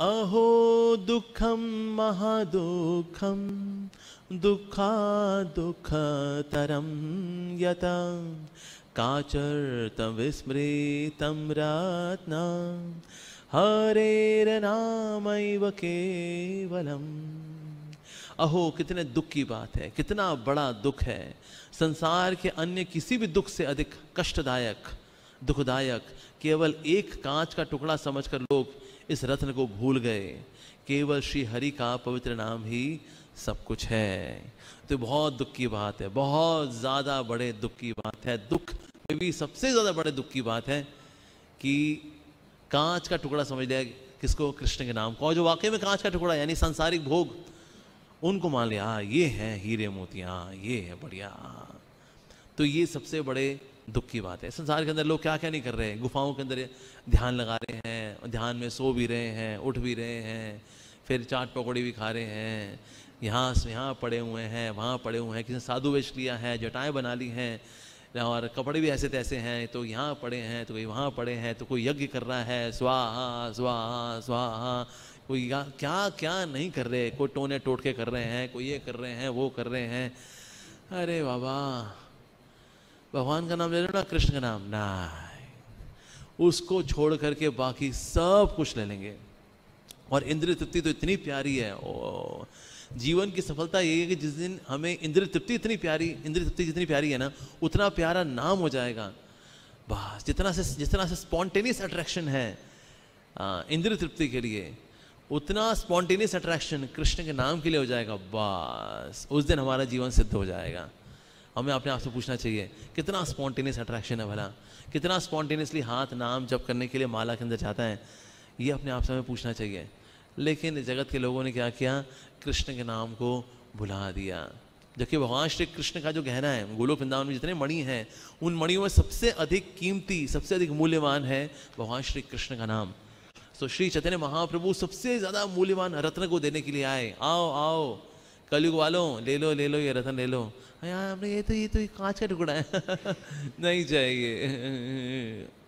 अहो दुखा महादुःखं दुःखादुःखतरं यता काचर्तविस्मृतं रत्ना हरेर्नामैव केवलम् अहो कितने दुख की बात है कितना बड़ा दुख है संसार के अन्य किसी भी दुख से अधिक कष्टदायक दुखदायक केवल एक कांच का टुकड़ा समझकर लोग इस रत्न को भूल गए केवल श्री हरि का पवित्र नाम ही सब कुछ है तो बहुत दुख की बात है बहुत ज़्यादा बड़े दुख की बात है दुख में भी सबसे ज़्यादा बड़े दुख की बात है कि कांच का टुकड़ा समझ लिया किसको कृष्ण के नाम को और जो वाकई में कांच का टुकड़ा यानी सांसारिक भोग उनको मान लिया हाँ, ये है हीरे मोतिया ये है बढ़िया तो ये सबसे बड़े दुख की बात है संसार के अंदर लोग क्या क्या नहीं कर रहे हैं गुफाओं के अंदर ध्यान लगा रहे हैं ध्यान में सो भी रहे हैं उठ भी रहे हैं फिर चाट पकौड़ी भी खा रहे हैं यहाँ से यहाँ पड़े हुए हैं वहाँ पड़े हुए हैं किसी ने साधु वेश लिया है जटाएँ बना ली हैं और कपड़े भी ऐसे तैसे हैं तो यहाँ पड़े हैं तो कोई वहाँ पड़े हैं तो कोई यज्ञ कर रहा है स्वाहा स्वाहा स्वाहा कोई क्या क्या क्या नहीं कर रहे कोई टोने टोटके कर रहे हैं कोई ये कर रहे हैं वो कर रहे हैं अरे बाबा भगवान का नाम ले लो ना कृष्ण का नाम ना उसको छोड़ करके बाकी सब कुछ ले लेंगे और इंद्र तृप्ति तो इतनी प्यारी है ओ जीवन की सफलता यही है कि जिस दिन हमें इंद्र तृप्ति इतनी प्यारी इंद्र तृप्ति जितनी प्यारी है ना उतना प्यारा नाम हो जाएगा बस जितना से जितना से स्पॉन्टेनियस अट्रैक्शन है इंद्र तृप्ति के लिए उतना स्पॉन्टेनियस अट्रैक्शन कृष्ण के नाम के लिए हो जाएगा बस उस दिन हमारा जीवन सिद्ध हो जाएगा हमें अपने आप से पूछना चाहिए कितना स्पॉन्टेनियस अट्रैक्शन है भला कितना स्पॉन्टेनियसली हाथ नाम जब करने के लिए माला के अंदर जाता है ये अपने आप से हमें पूछना चाहिए लेकिन जगत के लोगों ने क्या किया कृष्ण के नाम को भुला दिया जबकि भगवान श्री कृष्ण का जो गहना है गोलो वृंदावन में जितने मणि हैं उन मणियों में सबसे अधिक कीमती सबसे अधिक मूल्यवान है भगवान श्री कृष्ण का नाम तो श्री चैतन्य महाप्रभु सबसे ज़्यादा मूल्यवान रत्न को देने के लिए आए आओ आओ कलयुग वालों ले लो ले लो ये रतन ले लो हमने ये तो ये तो कांच का टुकड़ा है नहीं चाहिए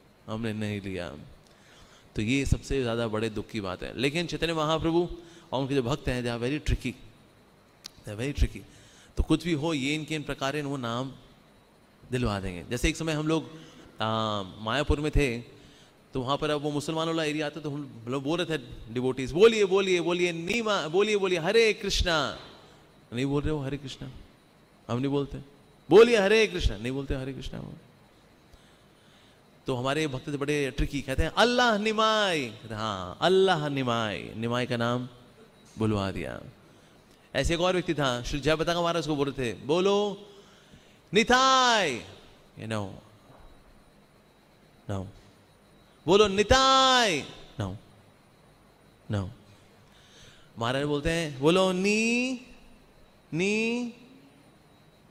हमने नहीं लिया तो ये सबसे ज़्यादा बड़े दुख की बात है लेकिन चैतन्य महाप्रभु और उनके जो भक्त हैं they are very tricky they are very tricky तो कुछ भी हो ये इनके इन प्रकार वो नाम दिलवा देंगे जैसे एक समय हम लोग मायापुर में थे तो वहाँ पर अब वो मुसलमान वाला एरिया आता तो हम लोग बोल रहे थे डिबोटीज बोलिए बोलिए बोलिए नीमा बोलिए बोलिए हरे कृष्णा नहीं बोल रहे हो हरे कृष्णा हम नहीं बोलते बोलिए हरे कृष्णा नहीं बोलते हरे कृष्णा तो हमारे भक्त तो बड़े ट्रिकी कहते हैं अल्लाह निमाय हाँ अल्लाह निमाय निमाय का नाम बुलवा दिया ऐसे एक और व्यक्ति था श्री जय बता महाराज को बोल रहे थे बोलो निताय ये नो नो बोलो निताय नो नो महाराज बोलते हैं बोलो नी knee,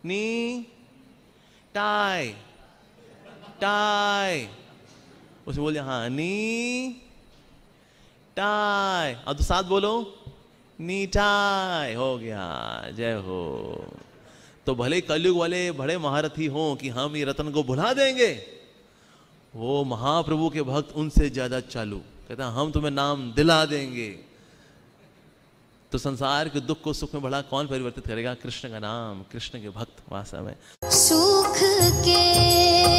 knee, tie, tie. उसे बोल हाँ नी टाई अब तो साथ बोलो नी टाई हो गया जय हो तो भले कलयुग वाले बड़े महारथी हों कि हाँ, हम ये रतन को भुला देंगे वो महाप्रभु के भक्त उनसे ज्यादा चालू कहता हम तुम्हें नाम दिला देंगे तो संसार के दुख को सुख में बढ़ा कौन परिवर्तित करेगा कृष्ण का नाम कृष्ण के भक्त वास्तव में सुख के